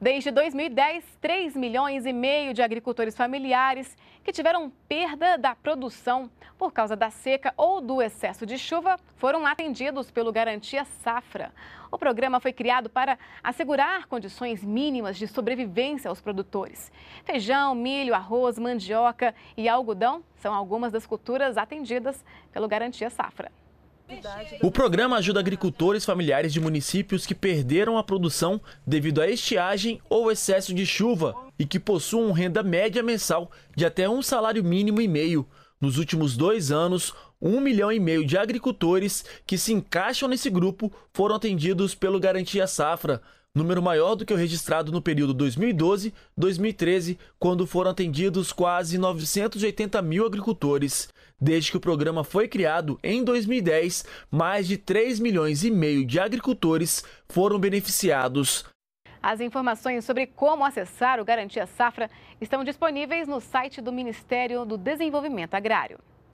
Desde 2010, 3 milhões e meio de agricultores familiares que tiveram perda da produção por causa da seca ou do excesso de chuva foram atendidos pelo Garantia Safra. O programa foi criado para assegurar condições mínimas de sobrevivência aos produtores. Feijão, milho, arroz, mandioca e algodão são algumas das culturas atendidas pelo Garantia Safra. O programa ajuda agricultores familiares de municípios que perderam a produção devido à estiagem ou excesso de chuva e que possuam renda média mensal de até um salário mínimo e meio. Nos últimos dois anos, um milhão e meio de agricultores que se encaixam nesse grupo foram atendidos pelo Garantia Safra, número maior do que o registrado no período 2012-2013, quando foram atendidos quase 980 mil agricultores. Desde que o programa foi criado em 2010, mais de 3 milhões e meio de agricultores foram beneficiados. As informações sobre como acessar o Garantia Safra estão disponíveis no site do Ministério do Desenvolvimento Agrário.